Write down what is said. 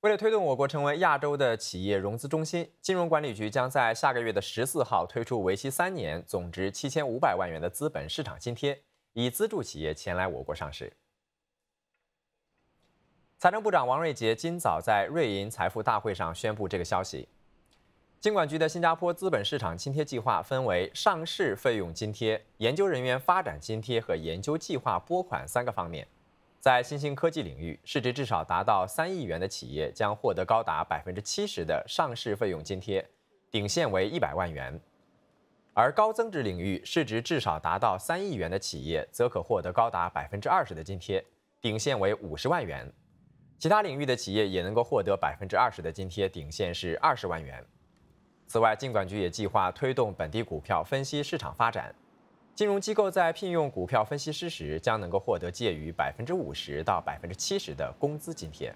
为了推动我国成为亚洲的企业融资中心，金融管理局将在下个月的十四号推出为期三年、总值七千五百万元的资本市场津贴，以资助企业前来我国上市。财政部长王瑞杰今早在瑞银财富大会上宣布这个消息。金管局的新加坡资本市场津贴计划分为上市费用津贴、研究人员发展津贴和研究计划拨款三个方面。在新兴科技领域，市值至少达到三亿元的企业将获得高达百分之七十的上市费用津贴，顶线为一百万元；而高增值领域，市值至少达到三亿元的企业则可获得高达百分之二十的津贴，顶线为五十万元。其他领域的企业也能够获得百分之二十的津贴，顶线是二十万元。此外，金管局也计划推动本地股票分析市场发展。金融机构在聘用股票分析师时，将能够获得介于百分之五十到百分之七十的工资津贴。